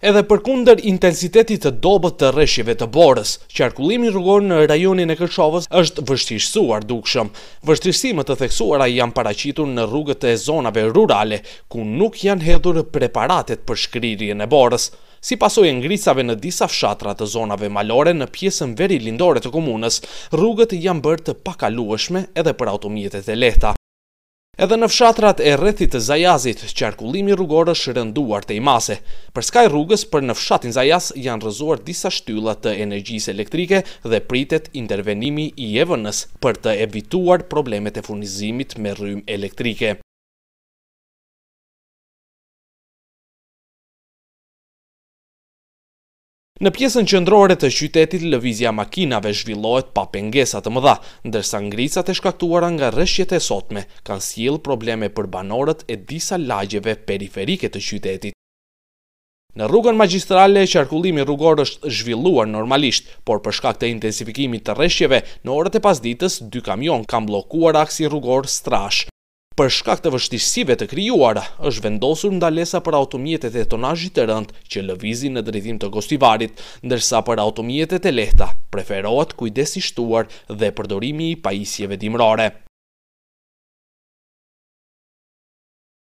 Edhe për kunder intensitetit të dobët të reshjeve të borës, qarkullimi rrugor në rajonin e Kërqovës është vështishësuar dukshëm. Vështishësimet të theksuara janë paracitur në rrugët e zonave rurale, ku nuk janë hedhur preparatet për shkririn e borës. Si pasoj e ngrisave në disa fshatra të zonave malore në pjesën veri lindore të komunës, rrugët janë bërë të pakalueshme edhe për automjetet e leta. Edhe në fshatrat e rrethit të Zajazit, qarkullimi rrugor është rënduar të imase. Për skaj rrugës, për në fshatin Zajaz janë rëzuar disa shtyllat të energjisë elektrike dhe pritet intervenimi i evënës për të evituar problemet e furnizimit me rrym elektrike. Në pjesën qëndrore të qytetit, lëvizja makinave zhvillohet pa pengesat të mëdha, ndërsa ngricat e shkaktuara nga rëshjet e sotme kanë s'jil probleme për banorët e disa lagjeve periferike të qytetit. Në rrugën magistrale, qarkullimi rrugor është zhvilluar normalisht, por për shkak të intensifikimit të rëshjeve, në orët e pas ditës, dy kamion kanë blokuar aksi rrugor strash për shkak të vështirësive të krijuara, është vendosur ndalesa për automjetet e tonazhit të rënd që lëvizin në drejtim të Gostivarit, ndërsa për automjetet e lehta preferohet kujdesi shtuar dhe përdorimi i pajisjeve dimrore.